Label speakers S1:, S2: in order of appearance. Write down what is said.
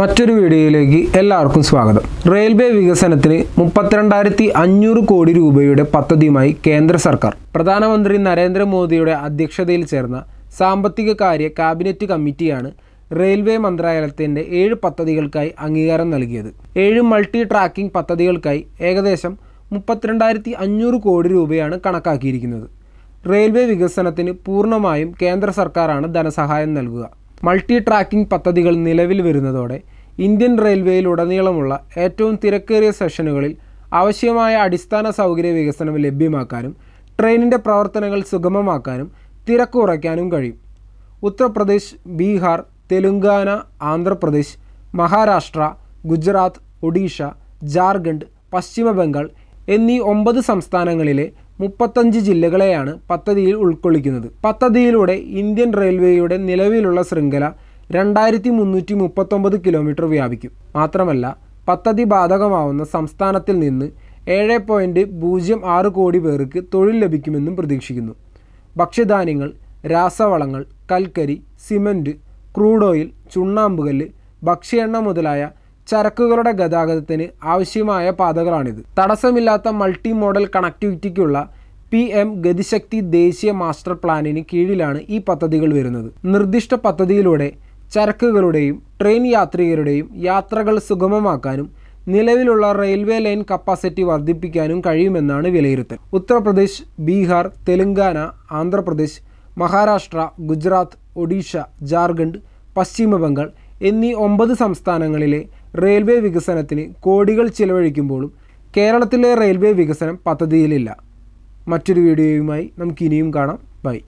S1: മറ്റൊരു വീഡിയോയിലേക്ക് എല്ലാവർക്കും സ്വാഗതം റെയിൽവേ വികസനത്തിന് മുപ്പത്തിരണ്ടായിരത്തി അഞ്ഞൂറ് കോടി രൂപയുടെ പദ്ധതിയുമായി കേന്ദ്ര സർക്കാർ പ്രധാനമന്ത്രി നരേന്ദ്രമോദിയുടെ അധ്യക്ഷതയിൽ ചേർന്ന സാമ്പത്തിക കാര്യ കാബിനറ്റ് കമ്മിറ്റിയാണ് റെയിൽവേ മന്ത്രാലയത്തിൻ്റെ ഏഴ് പദ്ധതികൾക്കായി അംഗീകാരം നൽകിയത് ഏഴ് മൾട്ടി ട്രാക്കിംഗ് പദ്ധതികൾക്കായി ഏകദേശം മുപ്പത്തിരണ്ടായിരത്തി അഞ്ഞൂറ് കോടി രൂപയാണ് കണക്കാക്കിയിരിക്കുന്നത് റെയിൽവേ വികസനത്തിന് പൂർണ്ണമായും കേന്ദ്ര സർക്കാരാണ് ധനസഹായം നൽകുക മൾട്ടി ട്രാക്കിംഗ് പദ്ധതികൾ നിലവിൽ വരുന്നതോടെ ഇന്ത്യൻ റെയിൽവേയിലുടനീളമുള്ള ഏറ്റവും തിരക്കേറിയ സെഷനുകളിൽ ആവശ്യമായ അടിസ്ഥാന സൗകര്യ വികസനം ലഭ്യമാക്കാനും ട്രെയിനിൻ്റെ പ്രവർത്തനങ്ങൾ സുഗമമാക്കാനും തിരക്ക് കുറയ്ക്കാനും കഴിയും ഉത്തർപ്രദേശ് ബീഹാർ തെലുങ്കാന ആന്ധ്രാപ്രദേശ് മഹാരാഷ്ട്ര ഗുജറാത്ത് ഒഡീഷ ജാർഖണ്ഡ് പശ്ചിമ ബംഗാൾ എന്നീ ഒമ്പത് സംസ്ഥാനങ്ങളിലെ മുപ്പത്തഞ്ച് ജില്ലകളെയാണ് പദ്ധതിയിൽ ഉൾക്കൊള്ളിക്കുന്നത് പദ്ധതിയിലൂടെ ഇന്ത്യൻ റെയിൽവേയുടെ നിലവിലുള്ള ശൃംഖല രണ്ടായിരത്തി മുന്നൂറ്റി മുപ്പത്തൊമ്പത് കിലോമീറ്റർ വ്യാപിക്കും മാത്രമല്ല പദ്ധതി ബാധകമാവുന്ന സംസ്ഥാനത്തിൽ നിന്ന് ഏഴ് പോയിൻറ്റ് പൂജ്യം ആറ് കോടി പേർക്ക് തൊഴിൽ ലഭിക്കുമെന്നും പ്രതീക്ഷിക്കുന്നു ഭക്ഷ്യധാന്യങ്ങൾ രാസവളങ്ങൾ കൽക്കരി സിമൻറ്റ് ക്രൂഡ് ഓയിൽ ചുണ്ണാമ്പുകല്ല് ഭക്ഷ്യ എണ്ണ മുതലായ ചരക്കുകളുടെ ഗതാഗതത്തിന് ആവശ്യമായ പാതകളാണിത് തടസ്സമില്ലാത്ത മൾട്ടി മോഡൽ കണക്ടിവിറ്റിക്കുള്ള പി എം ഗതിശക്തി ദേശീയ മാസ്റ്റർ പ്ലാനിന് കീഴിലാണ് ഈ പദ്ധതികൾ വരുന്നത് നിർദ്ദിഷ്ട പദ്ധതിയിലൂടെ ചരക്കുകളുടെയും ട്രെയിൻ യാത്രികരുടെയും യാത്രകൾ സുഗമമാക്കാനും നിലവിലുള്ള റെയിൽവേ ലൈൻ കപ്പാസിറ്റി വർദ്ധിപ്പിക്കാനും കഴിയുമെന്നാണ് വിലയിരുത്തൽ ഉത്തർപ്രദേശ് ബീഹാർ തെലങ്കാന ആന്ധ്രാപ്രദേശ് മഹാരാഷ്ട്ര ഗുജറാത്ത് ഒഡീഷ ജാർഖണ്ഡ് പശ്ചിമ ബംഗാൾ എന്നീ ഒമ്പത് സംസ്ഥാനങ്ങളിലെ റെയിൽവേ വികസനത്തിന് കോടികൾ ചിലവഴിക്കുമ്പോഴും കേരളത്തിലെ റെയിൽവേ വികസനം പദ്ധതിയിലില്ല മറ്റൊരു വീഡിയോയുമായി നമുക്ക് ഇനിയും കാണാം ബൈ